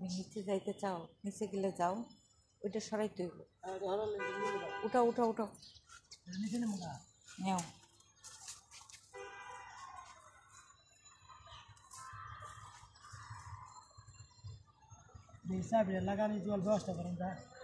তুমি নিচে যাইতে চাও নিচে গেলে যাও ওইটা সরাই তৈব উঠাও উঠাও উঠাও নেও हिसाबले লাগানি जुल ব্যবস্থা করুন त